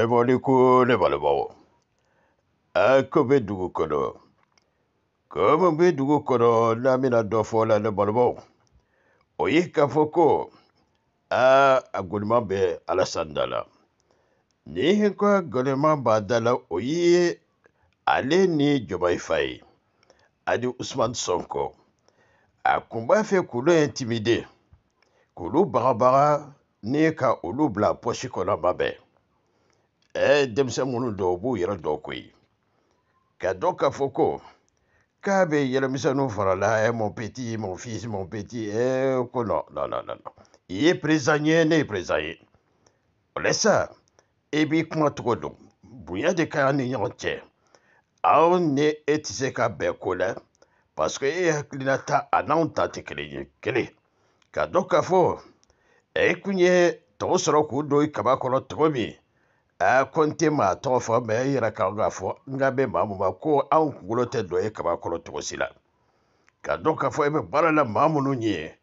Nemo li kou, nemane ba ou. A, koube dougou kono. Koube dougou kono, la mi nan dofo la nemane ba ou. Oye, ka foko. A, a gounman be alasan dala. Ni, genkwa gounman ba dala, oye, ale ni djoba ifay. A di usman son ko. A, kouba fe kou lo intimide. Kou lo barabara, ni ka ou lo bla posye kono mabè. E demse moun nou dobu, yere do kwe. Kado ka foko, kabe yere misen nou farala, e moun peti, moun fiz, moun peti, e kono, nan nan nan nan. Ye prezanyen, ne prezanyen. Olesa, e bi kouna tkodou. Bounye de kane yantye, aoun ne etise ka bèkou la, paske e aklinata anantate kre. Kado ka foko, e koune tos rokou doi e, kaba kono tkomi. Eh, konte ma tɔgɔ fɔ mɛ i yɛrɛ kan k'a fɔ n ka bɛ maa mun ma ko anw kunkolo tɛ dɔ ye kaba kɔrɔ cogo si la ka dɔn k'a fɔ i e bɛ baara la maa minnu ye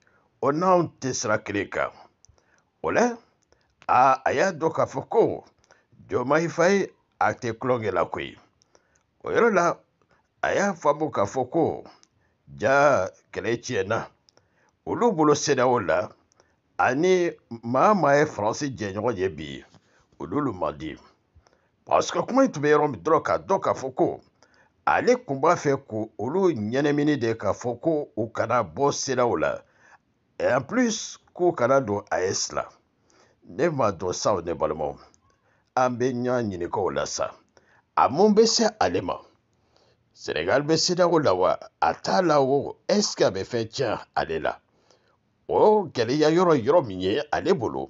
o n'anw tɛ sira kelen kan o la a a y'a dɔn k'a fɔ ko jɔnma i fa ye a tɛ la koyi o yɔrɔ la a y'a faamu k'a fɔ ko ja kɛlɛ tiɲɛna olu bolo sɛnɛ o la ani maa maa ye faransi jɛɲɔgɔn ye bi ou loulou mandi. Paske kouman itoube yon bidro ka do ka foko, ale kouman fe kou ou loulou nyenemini de ka foko ou kanan bo se la ou la. E en plus, kou kanan do a es la. Ne mwa do sa ou ne bale moun. Ambe nyan nyeneko ou la sa. Amoun be se aleman. Senegal be se la ou la wa, ata la ou eske ame fe tjan ale la. Ou, geli yon yon yon minye ale boulou.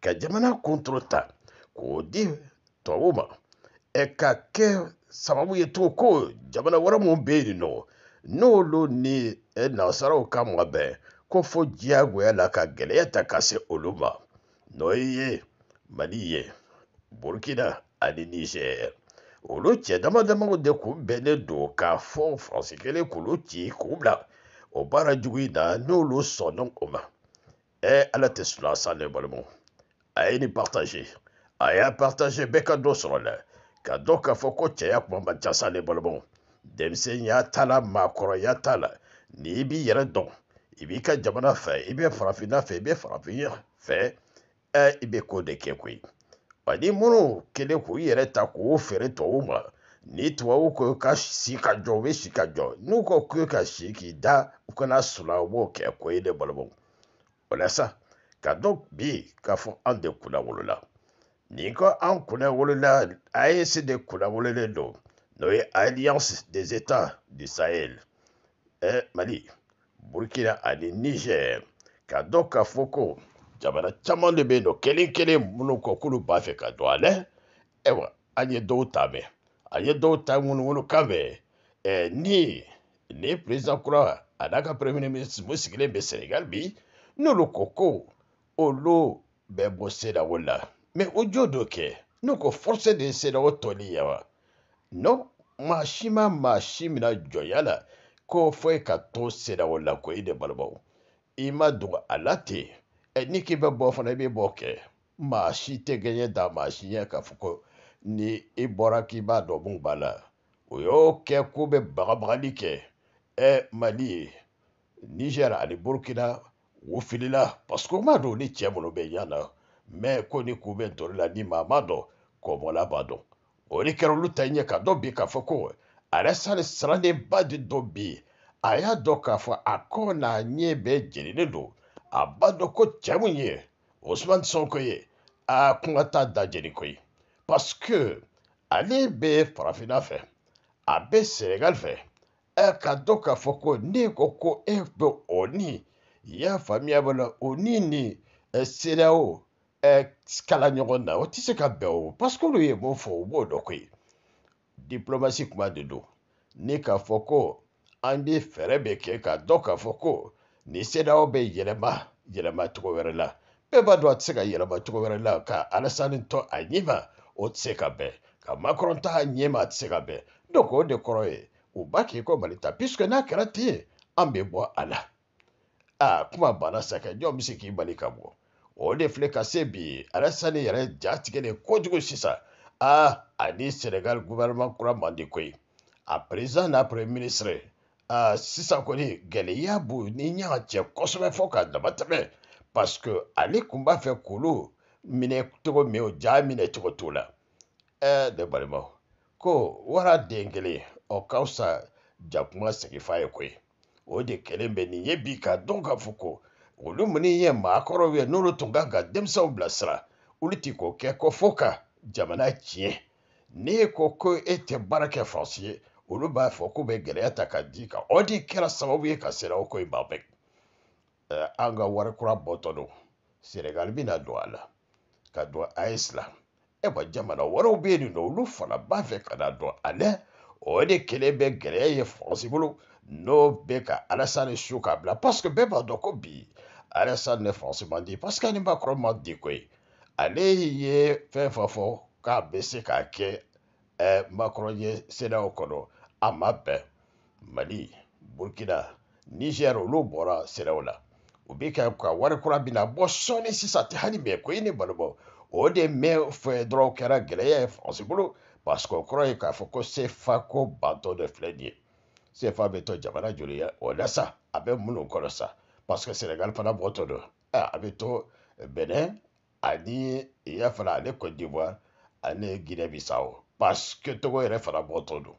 ka jamana kuntolo ta k'o di tubabu ka kɛ sababu ye cogo ko jamana wɛrɛ minnu bɛ yen nɔ n'olu ni nasaraw ka ma ko fo diyagoya la ka gɛlɛya ta ka se olu ma n'o ye mali ye burukina ani niger olu cɛ dama damaw de kun bɛnnen do k'a fɔ faransi kelen k'olu ci k'u bila o baara jugu in na n'olu sɔnna o ma ɛ ala tɛ sula sa ne balimaw A e ni partaje. A e partaje be ka dosro la. Ka do ka foko chaya kwa man chasa li bol bon. Demse nya tala makro nya tala. Ni ibi yere don. Ibi ka djamana fe. Ibi a frafi na fe. Ibi a frafi nya fe. A ibe kode ke kwe. A ni mounou ke le kwe yere tako ou fere to ou ma. Ni to ou kou kashi si kajon we si kajon. Nou kou kashi ki da ou kona sula ou mo ke kwe li bol bon. Ola sa? ka donc bi k'a fɔ anw de kunna wolola nin ko an kunna wolola AES de kunna wololen don n'o ye alliance des états du sahel eh, mali burkina ani niger ka dɔn k'a fɔ ko jamana caman de bɛ yen nɔ kelen kelen minnu kɔ k'olu b'a fɛ ka don a la ayiwa an ye dɔw ta mɛn an ye dɔw ta ŋunuŋunu kan mɛn eh, ni ni président kura a n'a ka premier ministre mun sigilen bɛ sénégal bi n'olu ko ko olu bɛ bɔ CEDEAO la mais o jo dɔ kɛ n'o ko force de CEDEAO tɔli ya wa non maa si ma maa si mina jɔnya la ko fɔ e ka to CEDEAO la ko e de balibaw i ma dogo a la ten e n'i k'i bɛ bɔ fana i bɛ bɔ kɛ maa si tɛ gɛɲɛ da maa si ɲɛ k'a fɔ ko ni i bɔra k'i b'a dɔn mun b'a la o y'o kɛ k'u bɛ bagabagali kɛ ɛ e mali ye nizɛri ani burukina Ou fili la, paskou man nou ni tsemoun nou be yana, men koni koube dori la ni man man do, komon la ba do. Ou li kero loutay nye kado bi ka fokou, alè san sran ne badi do bi, aya do ka fokou akona nye be jenine do, a ba do ko tsemoun nye, osman son koye, a kongata da jenine koye. Paske, alè be prafina fe, a be seregal fe, e ka do ka fokou nye koko epe oni, y'a faamuya bala o ni nin seereyaw kala ɲɔgɔn na o tɛ se ka bɛn o parce que olu ye mun fɔ u b'o dɔ koyi diplomasi kuma de don ni k'a fɔ ko an bɛ fɛɛrɛ bɛ kɛ k'a dɔn k'a fɔ ko nin seereyaw bɛ yɛlɛma yɛlɛma cogo wɛrɛ la bɛɛ b'a dɔn a tɛ se ka yɛlɛma cogo wɛrɛ la ka alasani tɔ a ɲɛ ma o tɛ se ka bɛn ka makɔrɔn ta a ɲɛ ma a tɛ se ka bɛn donc o de kɔrɔ ye u b'a k'i ko mali ta puisque n'a kɛra ten an bɛ bɔ a la. a ah, kuma banna sakɛ jɔn bɛ se k'i bali ka bɔ o de filɛ ka se bi alasani yɛrɛ ja tigɛlen kojugu sisan a ah, ani senegal gouvernement kura man di koyi a président n'a premier ministre a ah, sisan kɔni gɛlɛya b'u ni ɲɔgɔn cɛ kosɛbɛ fo ka dama tɛmɛ parce que ale tun b'a fɛ k'olu minɛ cogo min o ja minɛ cogo t'o la ɛɛ eh, ne balimaw ko wara den kelen o ka fisa jakuma segin f'a ye koyi. o de kɛlen bɛ nin ye bi k'a dɔn k'a fɔ ko olu minnu ye maakɔrɔw ye n'olu tun kan ka denmisɛnw bilasira olu ti kɛ ko fo ka jamana tiɲɛ ne ko ko e tɛ baara kɛ faransi ye olu b'a fɔ k'u bɛ gɛlɛya ta ka di kan o de kɛra sababu ye ka sera o ko in ban bɛɛ an ka wari kura bɔtɔ don senegali na don a la ka don ayis la e ma jamana wɛrɛw bɛ yen nɔ olu fana b'a fɛ ka na dɔn ale O de kelebe greyeye fransi boulou, nou beka alasan e syou kabla. Paske beba doko bi, alasan e fransi mandi. Paske ane Macron mandi kwe, ane ye fe fafo, ka besi kake, e, Macron ye sene okono, ama be, mani, burkina, nijero lou bora sene ola. Ou beka wane kura bina, bo soni si sa tehani mekwe, ou de me fwe drou kera greyeye fransi boulou, parce que o kɔrɔ ye k'a fɔ ko sefa ko bantɔ dɔ filɛ nin ye sefa bɛ to jamana joli ye o la sa ah, a bɛ minnu kɔnɔ sa parce que senegal fana bɔtɔ don a bɛ to benin ani iya fana ani Côte d'ivoire ani guinée bissau parce que togo yɛrɛ fana bɔtɔ don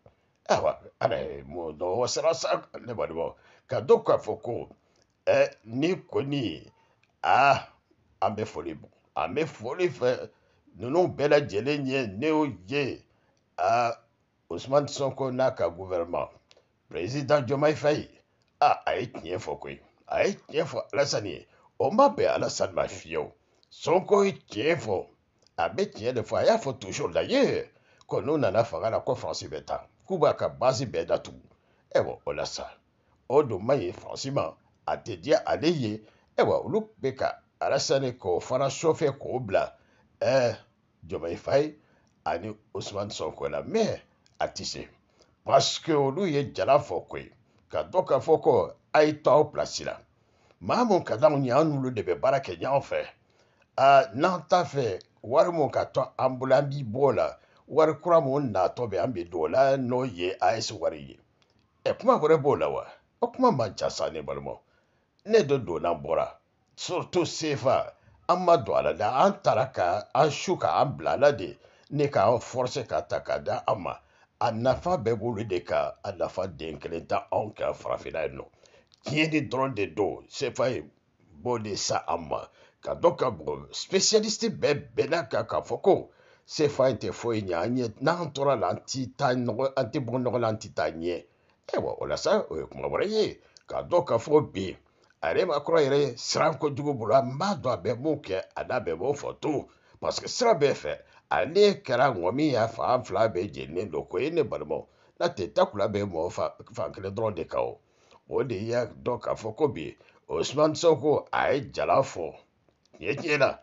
ayiwa ala ye mɔ dɔn wasara sa ne balimaw ka dɔn k'a fɔ ko ɛ ni kɔni a ah, an bɛ foli an bɛ foli fɛ eh, ninnu bɛɛ lajɛlen ye ne y'o ye. A Ousmane Sonko na ka gouvernment, prezident diomay fay, a a it nye fokoy. A it nye fokoy. La sanye, oman be alasan ma fiyo, Sonko it nye fokoy. A be tne de foy, a fokoy toujou lanyer, kon nou nan a fangan a kou fransi betan, kou baka bazibè datou. Ewo, eh bon, o oh, la san. O do maye fransiman, a te diya aleye, ewa, ou loup be ka, a la sanye kou faran sofe kou bla, e, eh, diomay fay, ani Usman sɔnko la mɛ a ti se parce olu ye jala fɔ ko ye ka dɔ ka fɔ ko a ye to aw pilasi la maa mun ka d'anw ye an n'olu de bɛ baara kɛ ɲɔgɔn fɛ aa n'an t'a fɛ wari mun ka to an bolo an b'i bɔ o la wari kura mun natɔ bɛ an bɛ don o la n'o ye as wari ye ɛ kuma wɛrɛ b'o la wa o kuma man ca sa ne balimaw ne dɔ donna n bɔra surtout sefa an ma don a la dɛ an taara ka an su ka an bila a la de ne k'an force k'a ta k'a da an ma a nafa bɛɛ b'olu de kan a nafa den kelen ta anw kan farafinna yen nɔ tiɲɛ de dɔrɔn de don sefa ye b'o de sa an ma ka dɔ ka bɔ spécialiste bɛɛ bɛnna kan k'a fɔ ko sefa in tɛ foyi ɲɛ an ɲɛ n'an tora la an ti taa nɔgɔ an ti bɔ nɔgɔ la an ti taa ɲɛ ayiwa o la sa o ye kuma wɛrɛ ye k'a dɔn k'a fɔ bi a yɛrɛ ma kɔrɔ yɛrɛ siran kojugu bolo n b'a dɔn a bɛ mun kɛ a n'a bɛɛ b'o fɔ to parce que sira bɛɛ fɛ ale kɛra ŋɔmi y'a fan fila bɛɛ jeninen don ko e ne balimaw na tɛ takula bɛ mɔgɔ fan kelen dɔrɔn de kan o o de y'a dɔn k'a fɔ ko bi osman soko a ye jala fɔ tiɲɛ tiɲɛ na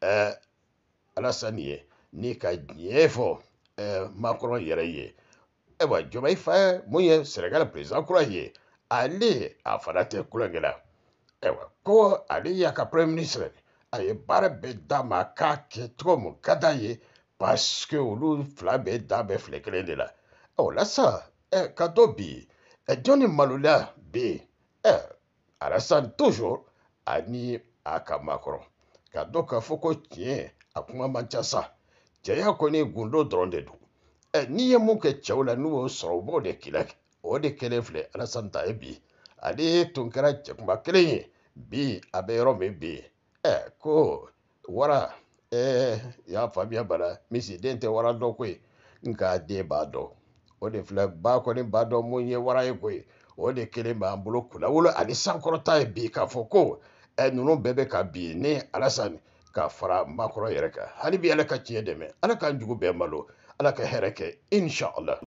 ɛɛ e, alasani ye ni ka diɲɛ fɔ ɛɛ e, makɔrɔ yɛrɛ ye ayiwa e jɔnba i fa mun ye sɛnɛgali perezan kura ye ale a fana tɛ kulonkɛ la ayiwa ko ale y'a ka premier ministre a ye baara bɛɛ d'a ma a k'a kɛ cogo mun ka d'a ye parce que olu fila bɛɛ da bɛ filɛ kelen de la ɔ lasa ɛ ka to bi ɛ jɔn ni maloya bɛ yen ɛ alasan tozo ani a ka makɔrɔ ka dɔn k'a fɔ ko tiɲɛ a kuma man ca sa cɛya kɔni gundo dɔrɔn de don ɛ n'i ye mun kɛ cɛw la n'u y'o sɔrɔ u b'o de kila o de kelen filɛ alasan ta ye bi ale tun kɛra cɛkunba kelen ye bi a bɛ yɔrɔ min bi Eh, ko wara ee eh, y'a faamuya bana misi den tɛ wara dɔ koyi nka den b'a dɔn o de filɛ ba kɔni b'a dɔn mun ye wara ye koyi o de kelen b'an bolo kunnawolo ani sankɔrɔta ye bi k'a fɔ ko ɛ eh, ninnu bɛɛ bɛ ka bi ni alasani ka fara makɔrɔ yɛrɛ kan hali bi ala ka tiɲɛ dɛmɛ ala k'an jugu bɛɛ malo ala ka hɛrɛ kɛ insha allah